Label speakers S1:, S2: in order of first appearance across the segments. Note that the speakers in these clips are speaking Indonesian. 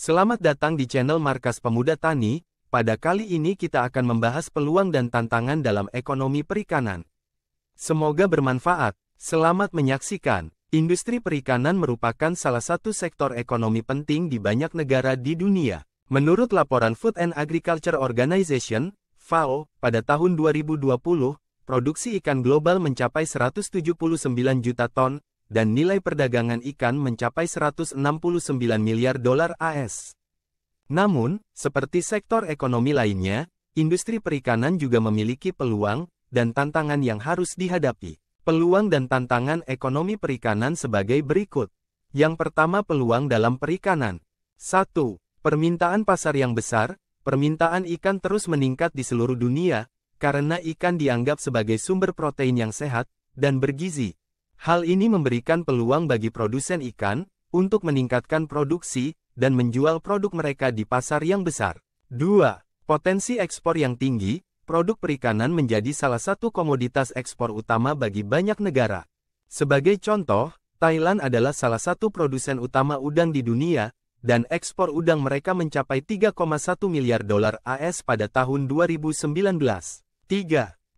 S1: Selamat datang di channel Markas Pemuda Tani. Pada kali ini kita akan membahas peluang dan tantangan dalam ekonomi perikanan. Semoga bermanfaat. Selamat menyaksikan. Industri perikanan merupakan salah satu sektor ekonomi penting di banyak negara di dunia. Menurut laporan Food and Agriculture Organization, FAO, pada tahun 2020, produksi ikan global mencapai 179 juta ton, dan nilai perdagangan ikan mencapai 169 miliar dolar AS. Namun, seperti sektor ekonomi lainnya, industri perikanan juga memiliki peluang dan tantangan yang harus dihadapi. Peluang dan tantangan ekonomi perikanan sebagai berikut. Yang pertama peluang dalam perikanan. 1. Permintaan pasar yang besar, permintaan ikan terus meningkat di seluruh dunia, karena ikan dianggap sebagai sumber protein yang sehat dan bergizi, Hal ini memberikan peluang bagi produsen ikan untuk meningkatkan produksi dan menjual produk mereka di pasar yang besar. 2. Potensi ekspor yang tinggi, produk perikanan menjadi salah satu komoditas ekspor utama bagi banyak negara. Sebagai contoh, Thailand adalah salah satu produsen utama udang di dunia, dan ekspor udang mereka mencapai 3,1 miliar dolar AS pada tahun 2019. 3.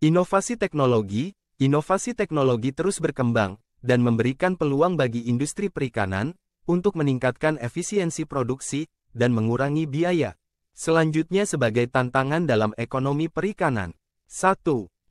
S1: Inovasi teknologi, Inovasi teknologi terus berkembang, dan memberikan peluang bagi industri perikanan, untuk meningkatkan efisiensi produksi, dan mengurangi biaya. Selanjutnya sebagai tantangan dalam ekonomi perikanan. 1.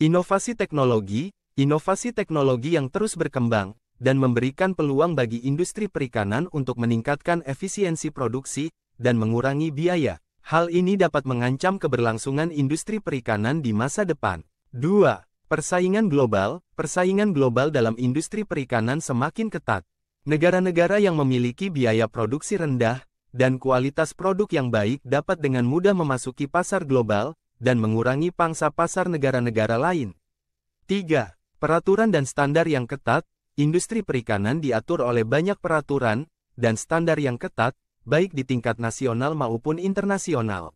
S1: Inovasi teknologi, inovasi teknologi yang terus berkembang, dan memberikan peluang bagi industri perikanan untuk meningkatkan efisiensi produksi, dan mengurangi biaya. Hal ini dapat mengancam keberlangsungan industri perikanan di masa depan. 2. Persaingan global, persaingan global dalam industri perikanan semakin ketat. Negara-negara yang memiliki biaya produksi rendah dan kualitas produk yang baik dapat dengan mudah memasuki pasar global dan mengurangi pangsa pasar negara-negara lain. 3. Peraturan dan standar yang ketat, industri perikanan diatur oleh banyak peraturan dan standar yang ketat, baik di tingkat nasional maupun internasional.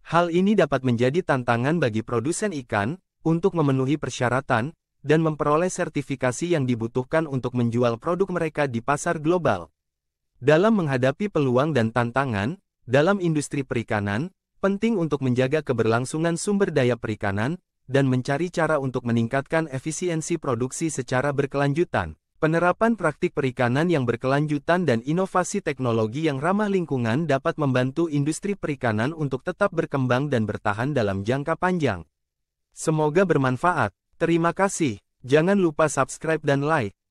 S1: Hal ini dapat menjadi tantangan bagi produsen ikan, untuk memenuhi persyaratan, dan memperoleh sertifikasi yang dibutuhkan untuk menjual produk mereka di pasar global. Dalam menghadapi peluang dan tantangan, dalam industri perikanan, penting untuk menjaga keberlangsungan sumber daya perikanan, dan mencari cara untuk meningkatkan efisiensi produksi secara berkelanjutan. Penerapan praktik perikanan yang berkelanjutan dan inovasi teknologi yang ramah lingkungan dapat membantu industri perikanan untuk tetap berkembang dan bertahan dalam jangka panjang. Semoga bermanfaat. Terima kasih. Jangan lupa subscribe dan like.